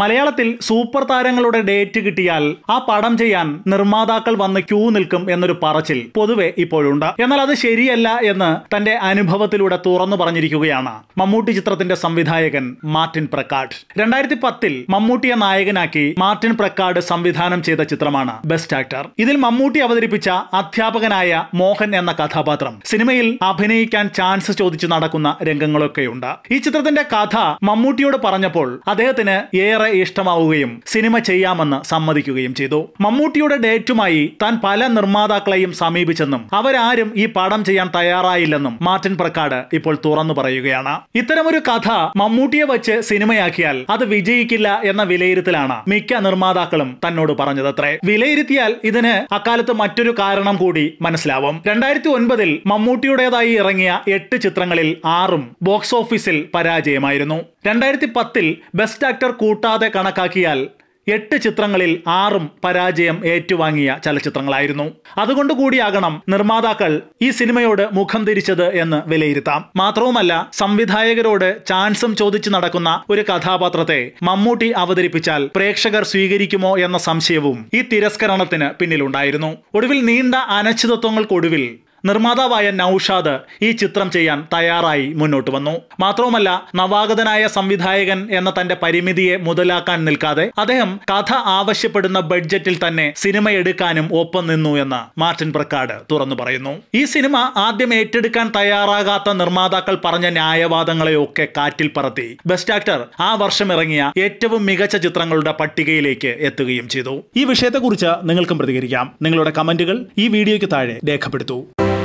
മലയാളത്തിൽ സൂപ്പർ താരങ്ങളുടെ ഡേറ്റ് കിട്ടിയാൽ ആ പടം ചെയ്യാൻ നിർമ്മാതാക്കൾ വന്ന് ക്യൂ നിൽക്കും എന്നൊരു പറച്ചിൽ പൊതുവെ ഇപ്പോഴുണ്ട് എന്നാൽ അത് ശരിയല്ല എന്ന് തന്റെ അനുഭവത്തിലൂടെ തുറന്നു പറഞ്ഞിരിക്കുകയാണ് മമ്മൂട്ടി ചിത്രത്തിന്റെ സംവിധായകൻ മാർട്ടിൻ പ്രക്കാട് രണ്ടായിരത്തി പത്തിൽ മമ്മൂട്ടിയെ നായകനാക്കി മാർട്ടിൻ പ്രക്കാട് സംവിധാനം ചെയ്ത ചിത്രമാണ് ബെസ്റ്റ് ആക്ടർ ഇതിൽ മമ്മൂട്ടി അവതരിപ്പിച്ച അധ്യാപകനായ മോഹൻ എന്ന കഥാപാത്രം സിനിമയിൽ അഭിനയിക്കാൻ ചാൻസ് ചോദിച്ചു നടക്കുന്ന രംഗങ്ങളൊക്കെയുണ്ട് ഈ ചിത്രത്തിന്റെ കഥ മമ്മൂട്ടിയോട് പറഞ്ഞപ്പോൾ അദ്ദേഹത്തിന് ഏറെ ഏറെ ഇഷ്ടമാവുകയും സിനിമ ചെയ്യാമെന്ന് സമ്മതിക്കുകയും ചെയ്തു മമ്മൂട്ടിയുടെ ഡേറ്റുമായി താൻ പല നിർമ്മാതാക്കളെയും സമീപിച്ചെന്നും അവരാരും ഈ പടം ചെയ്യാൻ തയ്യാറായില്ലെന്നും മാർട്ടിൻ പ്രക്കാട് ഇപ്പോൾ തുറന്നു പറയുകയാണ് ഇത്തരമൊരു കഥ മമ്മൂട്ടിയെ വെച്ച് സിനിമയാക്കിയാൽ അത് വിജയിക്കില്ല എന്ന വിലയിരുത്തലാണ് മിക്ക നിർമ്മാതാക്കളും തന്നോട് പറഞ്ഞതത്രേ വിലയിരുത്തിയാൽ ഇതിന് അക്കാലത്ത് മറ്റൊരു കാരണം കൂടി മനസ്സിലാവും രണ്ടായിരത്തി ഒൻപതിൽ മമ്മൂട്ടിയുടേതായി ഇറങ്ങിയ എട്ട് ചിത്രങ്ങളിൽ ആറും ബോക്സ് ഓഫീസിൽ പരാജയമായിരുന്നു രണ്ടായിരത്തി പത്തിൽ ബെസ്റ്റ് ആക്ടർ കൂട്ടാ കൂടാതെ കണക്കാക്കിയാൽ എട്ട് ചിത്രങ്ങളിൽ ആറും പരാജയം ഏറ്റുവാങ്ങിയ ചലച്ചിത്രങ്ങളായിരുന്നു അതുകൊണ്ട് കൂടിയാകണം നിർമ്മാതാക്കൾ ഈ സിനിമയോട് മുഖം തിരിച്ചത് എന്ന് വിലയിരുത്താം മാത്രവുമല്ല സംവിധായകരോട് ചാൻസും ചോദിച്ചു നടക്കുന്ന ഒരു കഥാപാത്രത്തെ മമ്മൂട്ടി അവതരിപ്പിച്ചാൽ പ്രേക്ഷകർ സ്വീകരിക്കുമോ എന്ന സംശയവും ഈ തിരസ്കരണത്തിന് പിന്നിലുണ്ടായിരുന്നു ഒടുവിൽ നീണ്ട അനിശ്ചിതത്വങ്ങൾക്കൊടുവിൽ നിർമ്മാതാവായ നൌഷാദ് ഈ ചിത്രം ചെയ്യാൻ തയ്യാറായി മുന്നോട്ട് വന്നു മാത്രവുമല്ല നവാഗതനായ സംവിധായകൻ എന്ന തന്റെ പരിമിതിയെ മുതലാക്കാൻ നിൽക്കാതെ അദ്ദേഹം കഥ ആവശ്യപ്പെടുന്ന ബഡ്ജറ്റിൽ തന്നെ സിനിമ എടുക്കാനും ഒപ്പം നിന്നു എന്ന് മാർട്ടിൻ പ്രക്കാട് തുറന്നു പറയുന്നു ഈ സിനിമ ആദ്യം ഏറ്റെടുക്കാൻ തയ്യാറാകാത്ത നിർമ്മാതാക്കൾ പറഞ്ഞ ന്യായവാദങ്ങളെയൊക്കെ കാറ്റിൽ പറത്തി ബെസ്റ്റ് ആക്ടർ ആ വർഷം ഇറങ്ങിയ ഏറ്റവും മികച്ച ചിത്രങ്ങളുടെ പട്ടികയിലേക്ക് എത്തുകയും ചെയ്തു ഈ വിഷയത്തെക്കുറിച്ച് നിങ്ങൾക്കും പ്രതികരിക്കാം നിങ്ങളുടെ കമന്റുകൾ ഈ വീഡിയോയ്ക്ക് താഴെ രേഖപ്പെടുത്തൂ